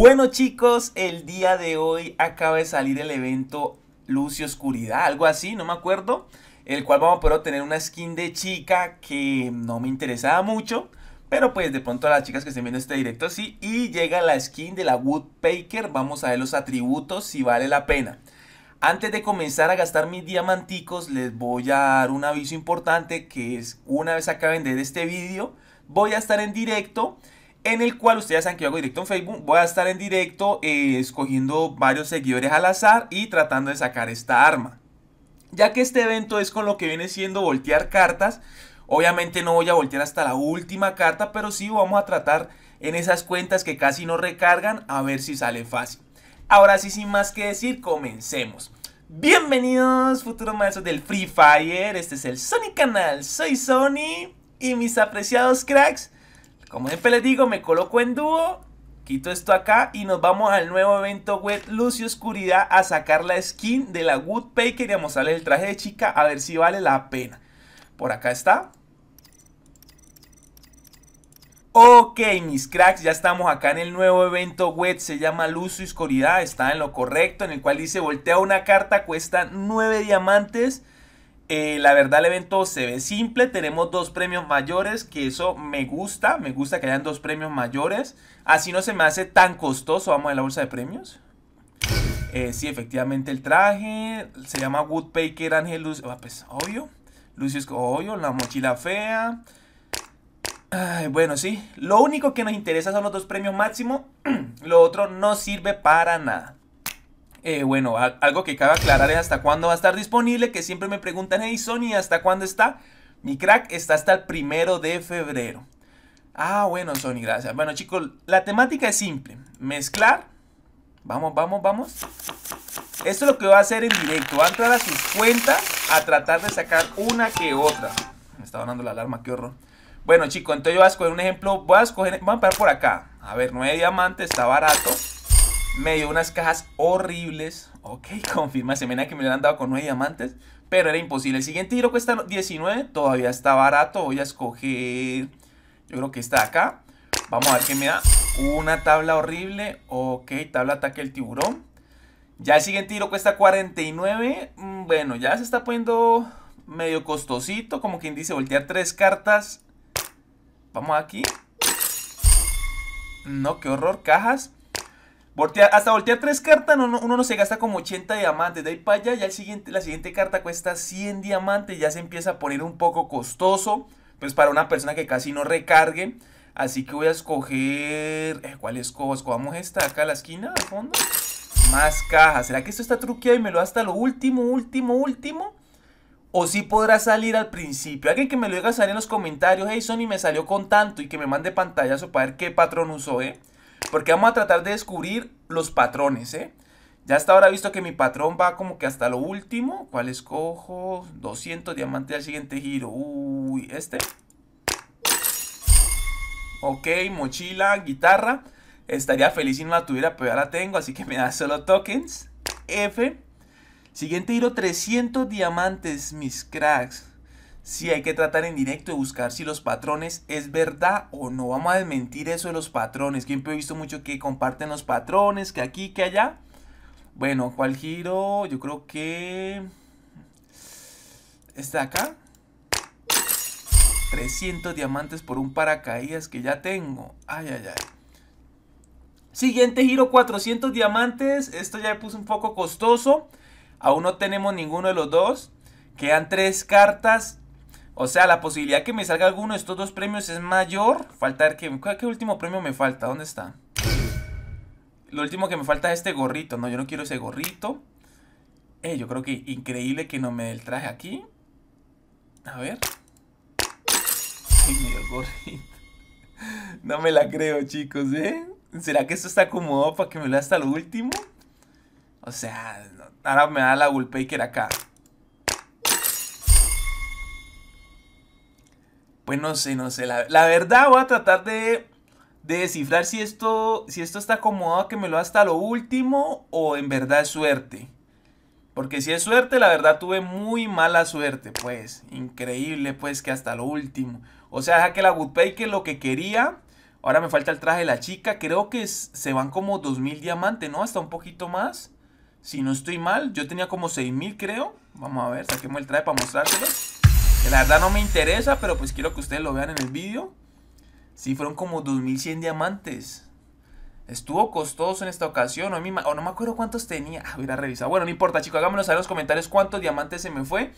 Bueno chicos, el día de hoy acaba de salir el evento Luz y Oscuridad, algo así, no me acuerdo, el cual vamos a poder obtener una skin de chica que no me interesaba mucho, pero pues de pronto a las chicas que estén viendo este directo sí, y llega la skin de la Woodpecker, vamos a ver los atributos si vale la pena. Antes de comenzar a gastar mis diamanticos, les voy a dar un aviso importante que es una vez acaben de este vídeo, voy a estar en directo en el cual ustedes saben que yo hago directo en Facebook, voy a estar en directo eh, escogiendo varios seguidores al azar y tratando de sacar esta arma. Ya que este evento es con lo que viene siendo voltear cartas, obviamente no voy a voltear hasta la última carta, pero sí vamos a tratar en esas cuentas que casi no recargan a ver si sale fácil. Ahora sí, sin más que decir, comencemos. Bienvenidos futuros maestros del Free Fire, este es el Sony Canal, soy Sony y mis apreciados cracks como siempre les digo, me coloco en dúo. Quito esto acá y nos vamos al nuevo evento web Luz y Oscuridad a sacar la skin de la Woodpecker. y a mostrarles el traje de chica a ver si vale la pena. Por acá está. Ok, mis cracks, ya estamos acá en el nuevo evento web, se llama Luz y Oscuridad, está en lo correcto, en el cual dice voltea una carta, cuesta 9 diamantes eh, la verdad el evento se ve simple, tenemos dos premios mayores, que eso me gusta, me gusta que hayan dos premios mayores. Así no se me hace tan costoso, vamos a la bolsa de premios. Eh, sí, efectivamente el traje, se llama Woodpaker Angelus, ah, pues obvio, es obvio, la mochila fea. bueno, sí, lo único que nos interesa son los dos premios máximo, lo otro no sirve para nada. Eh, bueno, algo que cabe aclarar es hasta cuándo va a estar disponible, que siempre me preguntan, hey Sony, ¿hasta cuándo está? Mi crack está hasta el primero de febrero. Ah, bueno, Sony, gracias. Bueno, chicos, la temática es simple. Mezclar. Vamos, vamos, vamos. Esto es lo que va a hacer en directo. Va a entrar a sus cuentas a tratar de sacar una que otra. Me está dando la alarma, qué horror. Bueno, chicos, entonces yo voy a escoger un ejemplo. Voy a escoger, voy a empezar por acá. A ver, nueve diamantes, está barato. Me dio unas cajas horribles. Ok, confirma, se me que me lo han dado con nueve diamantes. Pero era imposible. El siguiente tiro cuesta 19. Todavía está barato. Voy a escoger... Yo creo que está acá. Vamos a ver qué me da. Una tabla horrible. Ok, tabla ataque el tiburón. Ya el siguiente tiro cuesta 49. Mm, bueno, ya se está poniendo medio costosito. Como quien dice, voltear tres cartas. Vamos aquí. No, qué horror. Cajas hasta voltear tres cartas uno, no se gasta como 80 diamantes. De ahí para allá ya la siguiente carta cuesta 100 diamantes. Ya se empieza a poner un poco costoso. Pues para una persona que casi no recargue. Así que voy a escoger... Eh, ¿Cuál escojo? vamos esta acá a la esquina, al fondo. Más cajas. ¿Será que esto está truqueado y me lo da hasta lo último, último, último? ¿O si sí podrá salir al principio? Alguien que me lo diga salir en los comentarios. Hey, Sony me salió con tanto y que me mande pantallazo para ver qué patrón usó, ¿eh? Porque vamos a tratar de descubrir los patrones, ¿eh? Ya hasta ahora he visto que mi patrón va como que hasta lo último. ¿Cuál escojo? 200 diamantes al siguiente giro. Uy, este. Ok, mochila, guitarra. Estaría feliz si no la tuviera, pero ya la tengo, así que me da solo tokens. F. Siguiente giro, 300 diamantes, mis cracks. Si hay que tratar en directo y buscar si los patrones es verdad o no. Vamos a desmentir eso de los patrones. Siempre he visto mucho que comparten los patrones, que aquí, que allá. Bueno, ¿cuál giro? Yo creo que... Este de acá. 300 diamantes por un paracaídas que ya tengo. Ay, ay, ay. Siguiente giro, 400 diamantes. Esto ya me puse un poco costoso. Aún no tenemos ninguno de los dos. Quedan tres cartas o sea, la posibilidad que me salga alguno de estos dos premios es mayor. Faltar que... ¿Qué último premio me falta? ¿Dónde está? Lo último que me falta es este gorrito. No, yo no quiero ese gorrito. Eh, yo creo que increíble que no me dé el traje aquí. A ver. Ay, el gorrito. No me la creo, chicos, ¿eh? ¿Será que esto está acomodado para que me lo dé hasta lo último? O sea, ahora me da la Bullpaker acá. Pues no sé, no sé. La, verdad voy a tratar de, descifrar si esto, si esto está acomodado que me lo hasta lo último o en verdad es suerte. Porque si es suerte, la verdad tuve muy mala suerte, pues. Increíble, pues, que hasta lo último. O sea, deja que la Woodpay que lo que quería. Ahora me falta el traje de la chica. Creo que se van como 2000 diamantes, ¿no? Hasta un poquito más. Si no estoy mal, yo tenía como 6000, creo. Vamos a ver, saquemos el traje para mostrárselo la verdad no me interesa, pero pues quiero que ustedes lo vean en el vídeo. Sí, fueron como 2100 diamantes. Estuvo costoso en esta ocasión. O, no, me acuerdo cuántos tenía. Ah, a voy a revisar. Bueno, no importa, chicos. Háganmelo saber en los comentarios cuántos diamantes se me fue.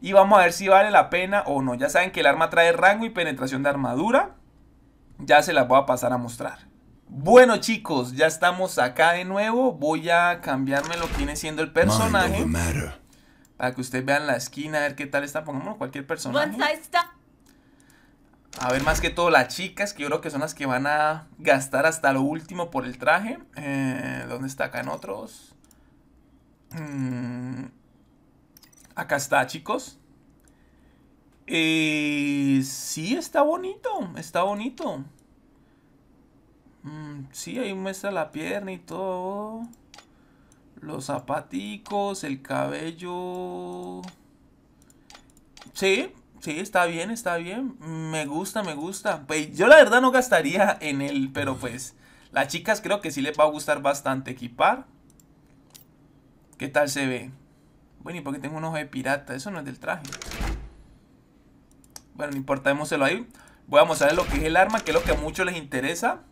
Y vamos a ver si vale la pena o no. Ya saben que el arma trae rango y penetración de armadura. Ya se las voy a pasar a mostrar. Bueno chicos, ya estamos acá de nuevo. Voy a cambiarme lo que viene siendo el personaje. Para que ustedes vean la esquina, a ver qué tal está. Pongamos cualquier personaje. A ver, más que todo las chicas, que yo creo que son las que van a gastar hasta lo último por el traje. Eh, ¿Dónde está acá en otros? Mm, acá está, chicos. Eh, sí, está bonito, está bonito. Mm, sí, ahí muestra la pierna y todo. Los zapaticos, el cabello. Sí, sí, está bien, está bien. Me gusta, me gusta. Pues yo la verdad no gastaría en él, pero pues las chicas creo que sí les va a gustar bastante equipar. ¿Qué tal se ve? Bueno, ¿y porque tengo un ojo de pirata? Eso no es del traje. Bueno, no importa, démoselo ahí. Voy a mostrar lo que es el arma, que es lo que a muchos les interesa.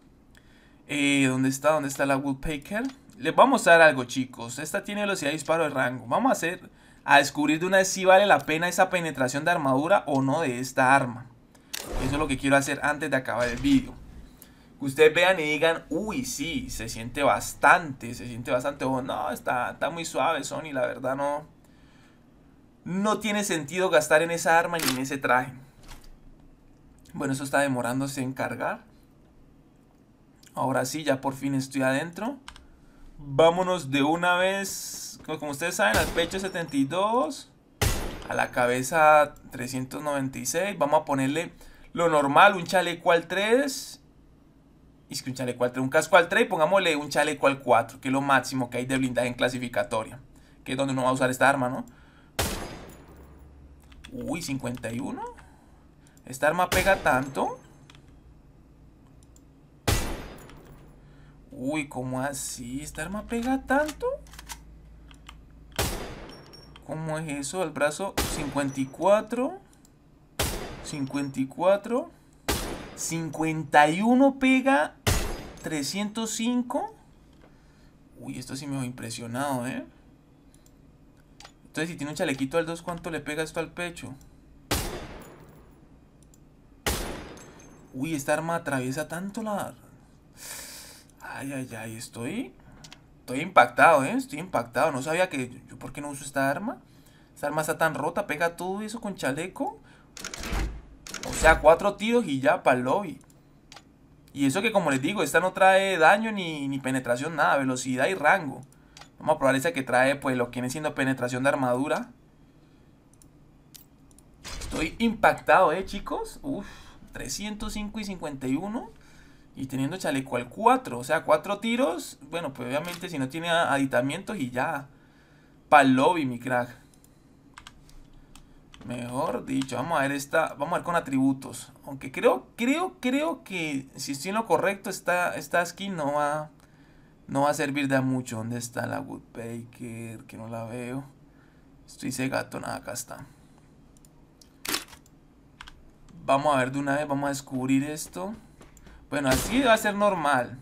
Eh, ¿Dónde está? ¿Dónde está la Woodpecker? Les vamos a mostrar algo, chicos. Esta tiene velocidad de disparo de rango. Vamos a hacer a descubrir de una vez si vale la pena esa penetración de armadura o no de esta arma. Eso es lo que quiero hacer antes de acabar el vídeo. Que ustedes vean y digan, uy, sí, se siente bastante, se siente bastante. no, está, está muy suave, Sony, la verdad no. No tiene sentido gastar en esa arma ni en ese traje. Bueno, eso está demorándose en cargar. Ahora sí, ya por fin estoy adentro. Vámonos de una vez, como ustedes saben, al pecho 72, a la cabeza 396. Vamos a ponerle lo normal, un chaleco al 3. Y es que un chaleco al 3, un casco al 3 y pongámosle un chaleco al 4, que es lo máximo que hay de blindaje en clasificatoria. Que es donde uno va a usar esta arma, ¿no? Uy, 51. Esta arma pega tanto. Uy, ¿cómo así? ¿Esta arma pega tanto? ¿Cómo es eso? El brazo 54 54 51 pega 305 Uy, esto sí me ha impresionado, ¿eh? Entonces, si tiene un chalequito al 2, ¿cuánto le pega esto al pecho? Uy, esta arma atraviesa tanto la, Ay, ay, ay, estoy. Estoy impactado, ¿eh? Estoy impactado. No sabía que. Yo, ¿Por qué no uso esta arma? Esta arma está tan rota. Pega todo eso con chaleco. O sea, cuatro tiros y ya para el lobby. Y eso que, como les digo, esta no trae daño ni, penetración, nada. Velocidad y rango. Vamos a probar esa que trae, pues, lo que viene siendo penetración de armadura. Estoy impactado, ¿eh, chicos? Uf, 305 y 51 y teniendo chaleco al 4, o sea, 4 tiros, bueno, pues obviamente si no tiene aditamientos y ya, pa'l lobby, mi crack. Mejor dicho, vamos a ver esta, vamos a ver con atributos. Aunque creo, creo, creo que si estoy en lo correcto, esta, esta skin no va, no va a servir de mucho. ¿Dónde está la Woodbaker? Que no la veo. Estoy gato nada, acá está. Vamos a ver de una vez, vamos a descubrir esto. Bueno, así va a ser normal.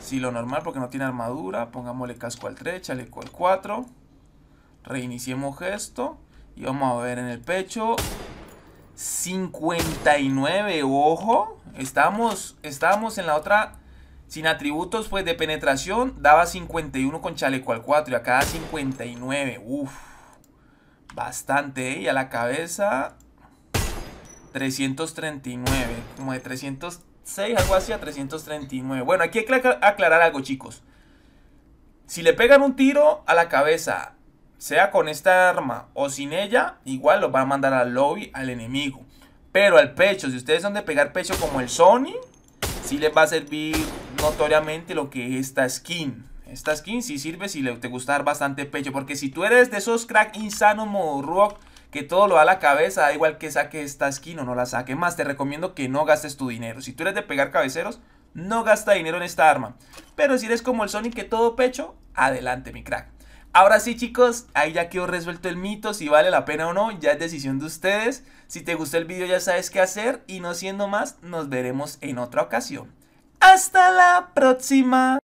Sí, lo normal porque no tiene armadura. Pongámosle casco al 3, chaleco al 4. Reiniciemos gesto. Y vamos a ver en el pecho. 59, ojo. Estamos, estamos en la otra... Sin atributos, pues de penetración daba 51 con chaleco al 4 y acá da 59. Uf, bastante, ¿eh? Y a la cabeza 339, como de 339. 6, algo así, 339. Bueno, aquí hay que aclarar algo, chicos. Si le pegan un tiro a la cabeza, sea con esta arma o sin ella, igual lo van a mandar al lobby, al enemigo. Pero al pecho, si ustedes son de pegar pecho como el Sony, Si les va a servir notoriamente lo que es esta skin. Esta skin si sirve si te gusta dar bastante pecho. Porque si tú eres de esos crack insano modo rock que todo lo da a la cabeza, da igual que saque esta skin o no la saque. Más, te recomiendo que no gastes tu dinero. Si tú eres de pegar cabeceros, no gasta dinero en esta arma. Pero si eres como el Sonic que todo pecho, adelante mi crack. Ahora sí chicos, ahí ya quedó resuelto el mito, si vale la pena o no, ya es decisión de ustedes. Si te gustó el video ya sabes qué hacer y no siendo más, nos veremos en otra ocasión. ¡Hasta la próxima!